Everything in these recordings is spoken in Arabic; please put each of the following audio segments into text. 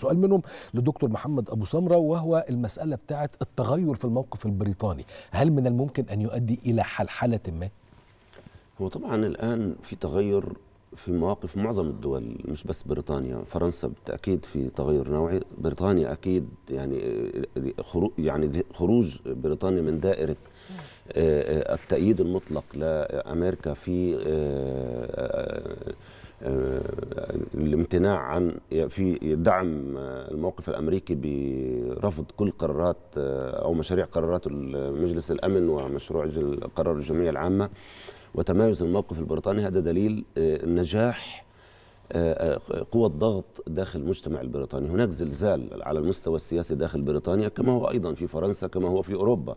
سؤال منهم لدكتور محمد ابو سمره وهو المساله بتاعه التغير في الموقف البريطاني هل من الممكن ان يؤدي الى حلحله ما هو طبعا الان في تغير في مواقف معظم الدول مش بس بريطانيا فرنسا بالتاكيد في تغير نوعي بريطانيا اكيد يعني خروج يعني خروج بريطانيا من دائره التأييد المطلق لأمريكا في آه، الامتناع عن في دعم آه، الموقف الامريكي برفض كل قرارات آه، او مشاريع قرارات مجلس الامن ومشروع قرار الجمعيه العامه وتمايز الموقف البريطاني هذا دليل نجاح قوة ضغط داخل المجتمع البريطاني هناك زلزال على المستوى السياسي داخل بريطانيا كما هو أيضا في فرنسا كما هو في أوروبا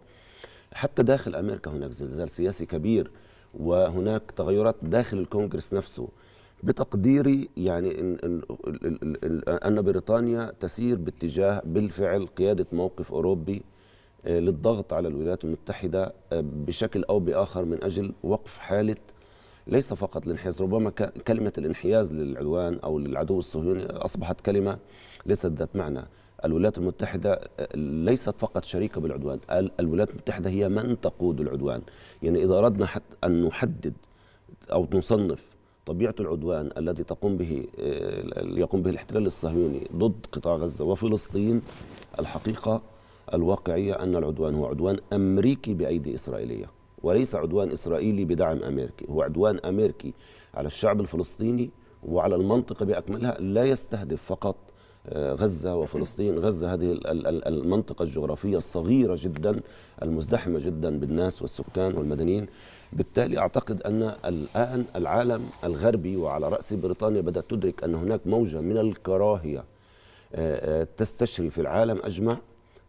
حتى داخل أمريكا هناك زلزال سياسي كبير وهناك تغيرات داخل الكونغرس نفسه بتقديري يعني إن, إن, أن بريطانيا تسير باتجاه بالفعل قيادة موقف أوروبي آه، للضغط على الولايات المتحدة آه، بشكل أو بآخر من أجل وقف حالة ليس فقط الانحياز ربما كلمة الانحياز للعدوان أو للعدو الصهيوني أصبحت كلمة ليست ذات معنى الولايات المتحدة آه، ليست فقط شريكة بالعدوان الولايات المتحدة هي من تقود العدوان يعني إذا أردنا حتى أن نحدد أو نصنف طبيعة العدوان الذي تقوم به آه، يقوم به الاحتلال الصهيوني ضد قطاع غزة وفلسطين الحقيقة الواقعية أن العدوان هو عدوان أمريكي بأيدي إسرائيلية وليس عدوان إسرائيلي بدعم أمريكي هو عدوان أمريكي على الشعب الفلسطيني وعلى المنطقة بأكملها لا يستهدف فقط آه، غزة وفلسطين غزة هذه المنطقة الجغرافية الصغيرة جدا المزدحمة جدا بالناس والسكان والمدنيين بالتالي أعتقد أن الآن العالم الغربي وعلى رأس بريطانيا بدأت تدرك أن هناك موجة من الكراهية آه، آه، تستشري في العالم أجمع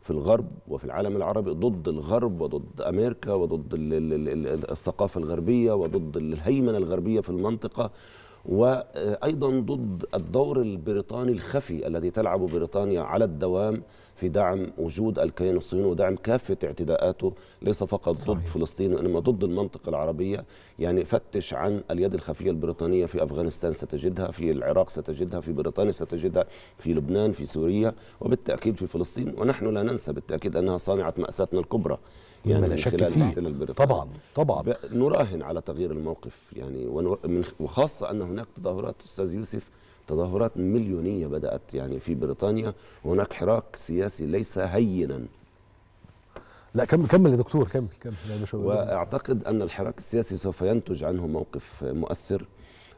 في الغرب وفي العالم العربي ضد الغرب وضد أمريكا وضد الثقافة الغربية وضد الهيمنة الغربية في المنطقة وايضا ضد الدور البريطاني الخفي الذي تلعب بريطانيا على الدوام في دعم وجود الكيان الصهيوني ودعم كافه اعتداءاته ليس فقط صحيح. ضد فلسطين وانما ضد المنطقه العربيه يعني فتش عن اليد الخفيه البريطانيه في افغانستان ستجدها في العراق ستجدها في بريطانيا ستجدها في لبنان في سوريا وبالتاكيد في فلسطين ونحن لا ننسى بالتاكيد انها صانعه ماساتنا الكبرى يعني لا شك فيه طبعا طبعا نراهن على تغيير الموقف يعني وخاصه ان هناك تظاهرات استاذ يوسف تظاهرات مليونيه بدات يعني في بريطانيا وهناك حراك سياسي ليس هينا لا كمل كمل يا دكتور كمل كمل واعتقد ان الحراك السياسي سوف ينتج عنه موقف مؤثر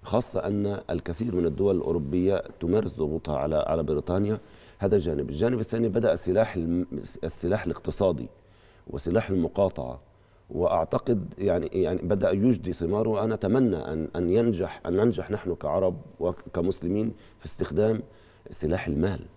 خاصه ان الكثير من الدول الاوروبيه تمارس ضغوطها على على بريطانيا هذا جانب الجانب الثاني بدا سلاح السلاح الاقتصادي وسلاح المقاطعه واعتقد يعني يعني بدا يجدي ثماره وانا اتمنى ان ان ينجح ان ننجح نحن كعرب وكمسلمين في استخدام سلاح المال